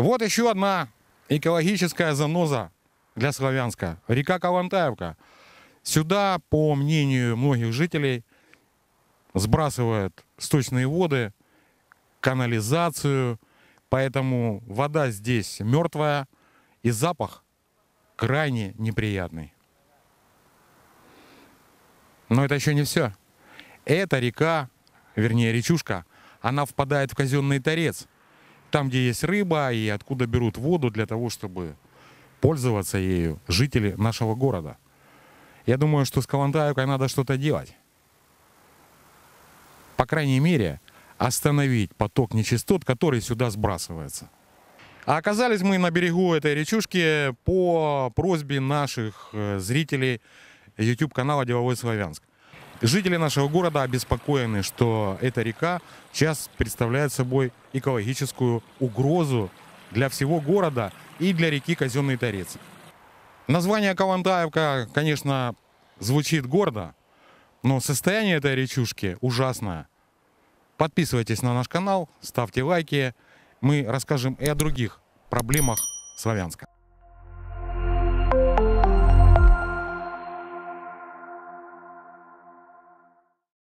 Вот еще одна экологическая заноза для Славянска. Река Калантаевка. Сюда, по мнению многих жителей, сбрасывают сточные воды, канализацию, поэтому вода здесь мертвая и запах крайне неприятный. Но это еще не все. Эта река, вернее речушка, она впадает в казенный торец – там, где есть рыба и откуда берут воду для того, чтобы пользоваться ею жители нашего города. Я думаю, что с Калантаевкой надо что-то делать. По крайней мере, остановить поток нечистот, который сюда сбрасывается. А оказались мы на берегу этой речушки по просьбе наших э, зрителей YouTube-канала «Деловой Славянск». Жители нашего города обеспокоены, что эта река сейчас представляет собой экологическую угрозу для всего города и для реки Казенный Торец. Название Калантаевка, конечно, звучит гордо, но состояние этой речушки ужасное. Подписывайтесь на наш канал, ставьте лайки. Мы расскажем и о других проблемах Славянска.